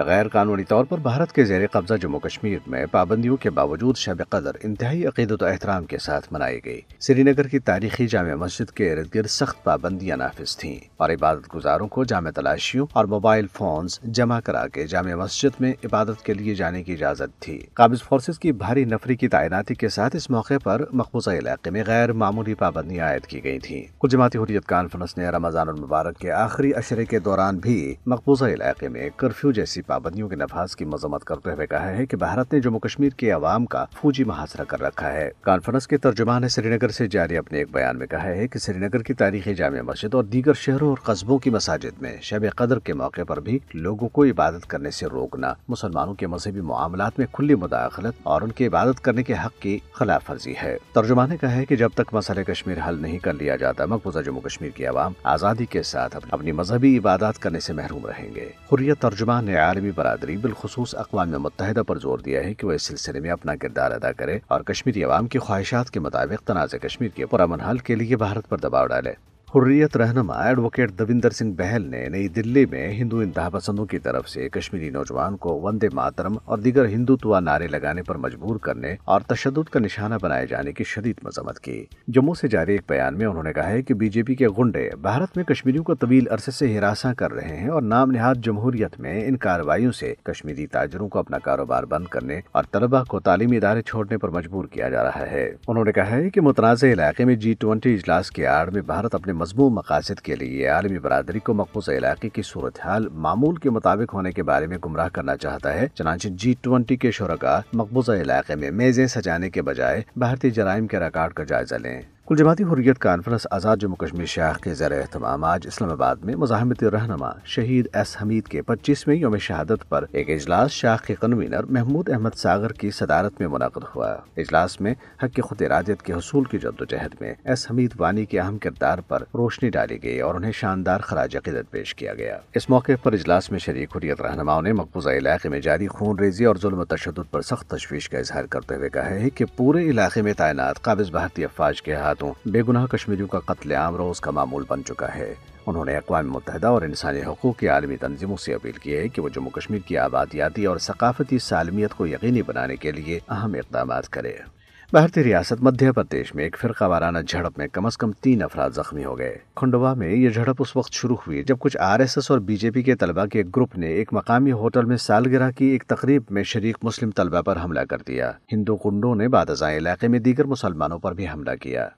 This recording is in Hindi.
गैर कानूनी तौर पर भारत के जेर कब्जा जम्मू कश्मीर में पाबंदियों के बावजूद शब कदर इंतहाई अकीदत एहतराम के साथ मनाई गयी श्रीनगर की तारीखी जाम मस्जिद के इर्द गिर्द सख्त पाबंदियाँ नाफिज थी और इबादत गुजारों को जाम तलाशियों और मोबाइल फोन जमा करा के जाम मस्जिद में इबादत के लिए जाने की इजाजत थी काबिज फोर्सेज की भारी नफरी की तैनाती के साथ इस मौके पर मकबूजा इलाके में गैर मामूली पाबंदियाँ आयद की गई थी कुछ जमाती हुरियत कॉन्फ्रेंस ने रमजान मुबारक के आखिरी अशरे के दौरान भी मकबूजा इलाके में कर्फ्यू जैसी की पाबंदियों के नफाज की मजम्मत करते हुए कहा है की भारत ने जम्मू कश्मीर के अवाम का फूजी मुहासरा कर रखा है कॉन्फ्रेंस के तर्जुमान ने श्रीनगर ऐसी जारी अपने एक बयान में कहा है की श्रीनगर की तारीखी जामिया मस्जिद और दीगर शहरों और कस्बों की मसाजिद में शब कदर के मौके आरोप भी लोगों को इबादत करने ऐसी रोकना मुसलमानों के मजहबी मामला में खुली मुदाखलत और उनकी इबादत करने के हक की खिलाफ वर्जी है तर्जुमान ने कहा है की जब तक मसले कश्मीर हल नहीं कर लिया जाता मकबूजा जम्मू कश्मीर की आवाम आजादी के साथ अपनी मजहबी इबादत करने ऐसी महरूम रहेंगे हुरियत तर्जुमान ने आलमी बरदरी बिलखसूस अकवा मुतहदा पर जोर दिया है की वह इस सिलसिले में अपना किरदार अदा करे और कश्मीरी अवाम की ख्वाहिशा के मुताबिक तनाज़ कश्मीर के पुरान हल के लिए भारत पर दबाव डाले हुर्रियत रहनमा एडवोकेट दविंदर सिंह बहल ने नई दिल्ली में हिंदू पसंदों की तरफ से कश्मीरी नौजवान को वंदे मातरम और दीगर हिंदुत्व नारे लगाने पर मजबूर करने और तशद का निशाना बनाए जाने की शदीद मजम्मत की जम्मू से जारी एक बयान में उन्होंने कहा है कि बीजेपी के गुंडे भारत में कश्मीरियों को तवील अरसे से हिरासा कर रहे हैं और नाम नहाद जमहूरियत में इन कार्रवाईओं से कश्मीरी ताजरों को अपना कारोबार बंद करने और तलबा को तालीमी इदारे छोड़ने पर मजबूर किया जा रहा है उन्होंने कहा है की मुतनाज़ इलाके में जी ट्वेंटी इजलास की आड़ में भारत अपने मजमू मकासद के लिए आलमी बरदरी को मकबूज इलाके की सूरत हाल मामूल के मुताबिक होने के बारे में गुमराह करना चाहता है चनाच जी ट्वेंटी के शुरा मकबूजा इलाके में मेजें सजाने के बजाय भारतीय जराइम के रिकॉर्ड का जायजा लें जमाती हुर्रियत कॉन्फ्रेंस आज़ाद जम्मू कश्मीर शाह के ज़र अहतमाम आज इस्लामाबाद में मजाहमत रहन शहीद एस हमीद के पच्चीसवें योम शहादत पर एक अजलास शाह के कन्वीनर महमूद अहमद सागर की सदारत में मुनद हुआ अजलास में हक खुद इरादत के हसूल की जद्दोजहद में एस हमीद वानी के अहम किरदार पर रोशनी डाली गई और उन्हें शानदार खराज अकीदत पेश किया गया इस मौके पर इजलास में शरीक हुरियत रहनुमाओं ने मकबूजा इलाके में जारी खून रेजी और जुल्म तशद पर सख्त तशवीश का इजहार करते हुए कहा है की पूरे इलाके में तैनात काबिज भारतीय अफवाज के हाथ जमातों बेगुनाह कश्मीरियों का कत्लेआम रोज का मामूल बन चुका है उन्होंने अकवा मुतहदा और इंसानी हकूक़ की आलमी तंजीमों से अपील की है कि वो जम्मू कश्मीर की आबादियाती और सकाफती सालमियत को यकीनी बनाने के लिए अहम इकदाम करें भारतीय रियासत मध्य प्रदेश में एक फिरका वाराना झड़प में कम अज कम तीन अफराद जख्मी हो गए खंडवा में ये झड़प उस वक्त शुरू हुई जब कुछ आरएसएस और बीजेपी के तलबा के एक ग्रुप ने एक मकामी होटल में सालगिरह की एक तकरीब में शरीक मुस्लिम तलबा पर हमला कर दिया हिंदू गुंडों ने बादशाह इलाके में दीगर मुसलमानों पर भी हमला किया